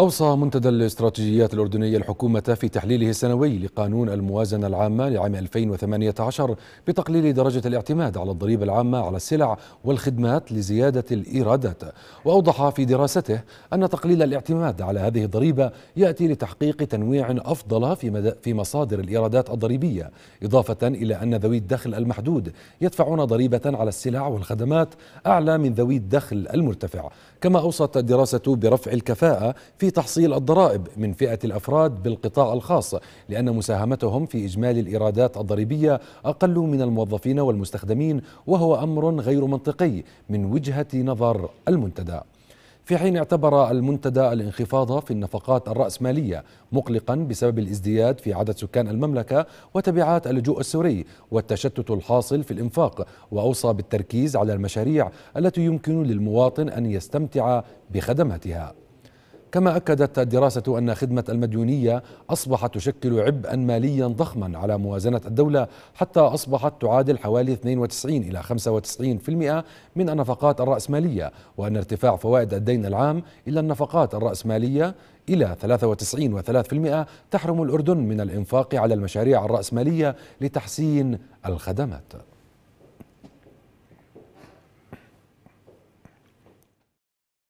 أوصى منتدى الاستراتيجيات الأردنية الحكومة في تحليله السنوي لقانون الموازنة العامة لعام 2018 بتقليل درجة الاعتماد على الضريبة العامة على السلع والخدمات لزيادة الإيرادات وأوضح في دراسته أن تقليل الاعتماد على هذه الضريبة يأتي لتحقيق تنويع أفضل في, في مصادر الإيرادات الضريبية إضافة إلى أن ذوي الدخل المحدود يدفعون ضريبة على السلع والخدمات أعلى من ذوي الدخل المرتفع كما أوصت الدراسة برفع الكفاءة في تحصيل الضرائب من فئة الأفراد بالقطاع الخاص لأن مساهمتهم في إجمالي الإيرادات الضريبية أقل من الموظفين والمستخدمين وهو أمر غير منطقي من وجهة نظر المنتدى في حين اعتبر المنتدى الانخفاض في النفقات الرأسمالية مقلقا بسبب الازدياد في عدد سكان المملكة وتبعات اللجوء السوري والتشتت الحاصل في الإنفاق وأوصى بالتركيز على المشاريع التي يمكن للمواطن أن يستمتع بخدماتها كما أكدت الدراسة أن خدمة المديونية أصبحت تشكل عبئا ماليا ضخما على موازنة الدولة حتى أصبحت تعادل حوالي 92 إلى 95% من النفقات الرأسمالية وأن ارتفاع فوائد الدين العام إلى النفقات الرأسمالية إلى 93.3% تحرم الأردن من الإنفاق على المشاريع الرأسمالية لتحسين الخدمات